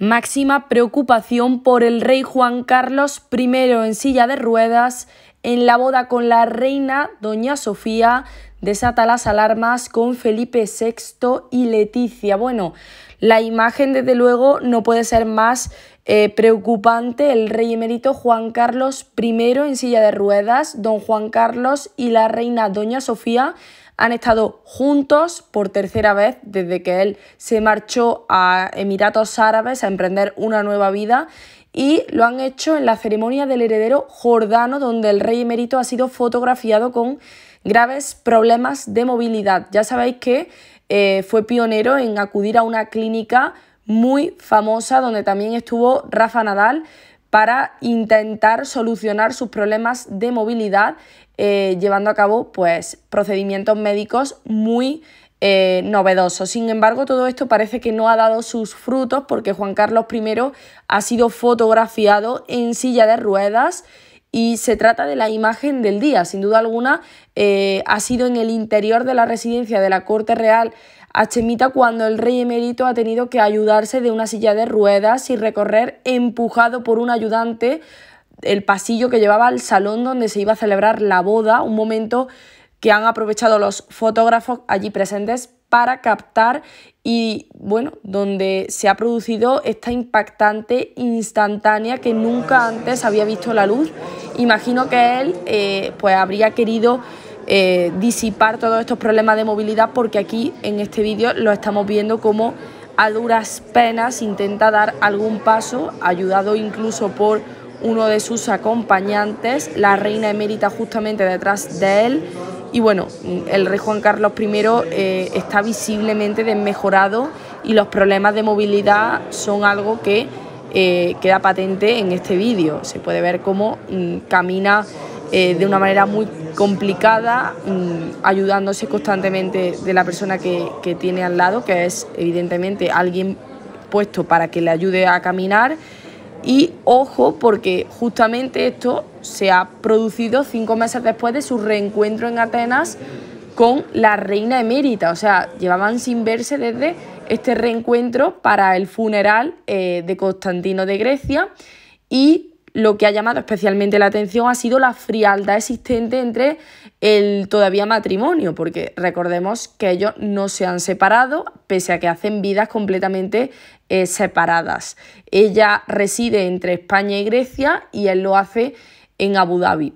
Máxima preocupación por el rey Juan Carlos I en silla de ruedas en la boda con la reina Doña Sofía desata las alarmas con Felipe VI y Leticia. Bueno, la imagen desde luego no puede ser más eh, preocupante. El rey emérito Juan Carlos I en silla de ruedas, don Juan Carlos y la reina Doña Sofía han estado juntos por tercera vez desde que él se marchó a Emiratos Árabes a emprender una nueva vida y lo han hecho en la ceremonia del heredero jordano donde el rey emérito ha sido fotografiado con graves problemas de movilidad. Ya sabéis que eh, fue pionero en acudir a una clínica muy famosa donde también estuvo Rafa Nadal para intentar solucionar sus problemas de movilidad eh, llevando a cabo pues, procedimientos médicos muy eh, novedosos. Sin embargo, todo esto parece que no ha dado sus frutos porque Juan Carlos I ha sido fotografiado en silla de ruedas y se trata de la imagen del día. Sin duda alguna, eh, ha sido en el interior de la residencia de la Corte Real a Chemita cuando el rey emérito ha tenido que ayudarse de una silla de ruedas y recorrer empujado por un ayudante el pasillo que llevaba al salón donde se iba a celebrar la boda, un momento que han aprovechado los fotógrafos allí presentes para captar y bueno, donde se ha producido esta impactante instantánea que nunca antes había visto la luz. Imagino que él eh, pues habría querido eh, disipar todos estos problemas de movilidad porque aquí en este vídeo lo estamos viendo como a duras penas intenta dar algún paso, ayudado incluso por uno de sus acompañantes, la reina emérita justamente detrás de él. Y bueno, el rey Juan Carlos I eh, está visiblemente desmejorado y los problemas de movilidad son algo que eh, queda patente en este vídeo. Se puede ver cómo mm, camina de una manera muy complicada, mm, ayudándose constantemente de la persona que, tiene al lado, que es evidentemente alguien puesto para que le ayude a caminar. Y ojo, porque justamente esto se ha producido cinco meses después de su reencuentro en Atenas con la reina emérita. O sea, llevaban sin verse desde este reencuentro para el funeral eh, de Constantino de Grecia. Y lo que ha llamado especialmente la atención ha sido la frialdad existente entre el todavía matrimonio, porque recordemos que ellos no se han separado, pese a que hacen vidas completamente eh, separadas. Ella reside entre España y Grecia y él lo hace en Abu Dhabi.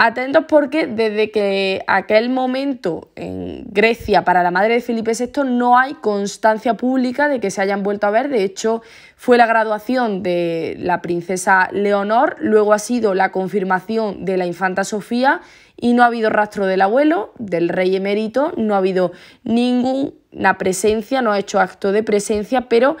Atentos porque desde que aquel momento en Grecia para la madre de Felipe VI no hay constancia pública de que se hayan vuelto a ver. De hecho, fue la graduación de la princesa Leonor, luego ha sido la confirmación de la infanta Sofía y no ha habido rastro del abuelo, del rey emérito, no ha habido ninguna presencia, no ha hecho acto de presencia, pero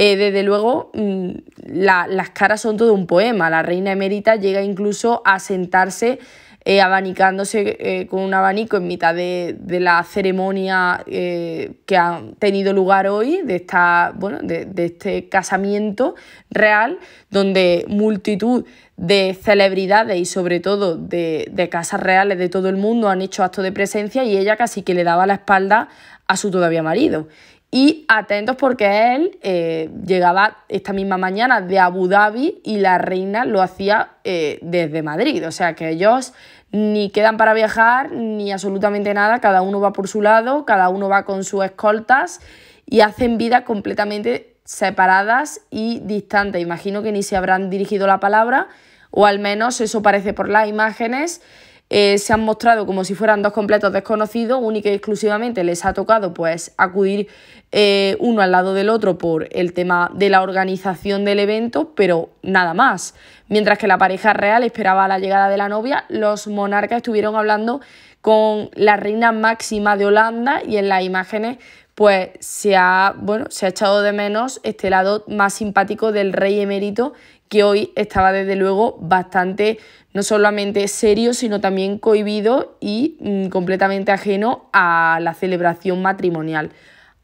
eh, desde luego, mm, las caras son todo un poema. La reina emérita llega incluso a sentarse eh, abanicándose eh, con un abanico en mitad de, la ceremonia que ha tenido lugar hoy, de, esta, bueno, de, este casamiento real, donde multitud de celebridades y sobre todo de, de, casas reales de todo el mundo han hecho acto de presencia y ella casi que le daba la espalda a su todavía marido. Y atentos porque él eh, llegaba esta misma mañana de Abu Dhabi y la reina lo hacía eh, desde Madrid. O sea que ellos ni quedan para viajar ni absolutamente nada. Cada uno va por su lado, cada uno va con sus escoltas y hacen vida completamente separadas y distantes. Imagino que ni se habrán dirigido la palabra o al menos eso parece por las imágenes. Eh, se han mostrado como si fueran dos completos desconocidos, única y exclusivamente les ha tocado pues acudir eh, uno al lado del otro por el tema de la organización del evento, pero nada más. Mientras que la pareja real esperaba la llegada de la novia, los monarcas estuvieron hablando con la reina máxima de Holanda y en las imágenes pues se ha, bueno, se ha echado de menos este lado más simpático del rey emérito que hoy estaba desde luego bastante, no solamente serio, sino también cohibido y mm, completamente ajeno a la celebración matrimonial.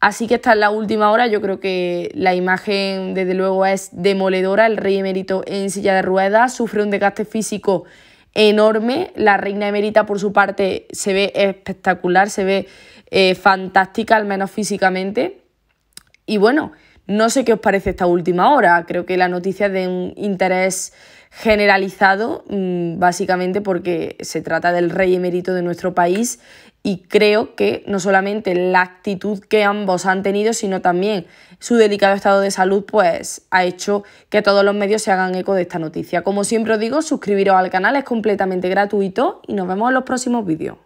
Así que esta es la última hora, yo creo que la imagen desde luego es demoledora, el rey emérito en silla de ruedas sufre un desgaste físico enorme, la reina emérita por su parte se ve espectacular, se ve eh, fantástica, al menos físicamente. Y bueno, no sé qué os parece esta última hora, creo que la noticia es de un interés generalizado, mm, básicamente porque se trata del rey emérito de nuestro país y creo que no solamente la actitud que ambos han tenido, sino también su delicado estado de salud, pues ha hecho que todos los medios se hagan eco de esta noticia. Como siempre os digo, suscribiros al canal, es completamente gratuito y nos vemos en los próximos vídeos.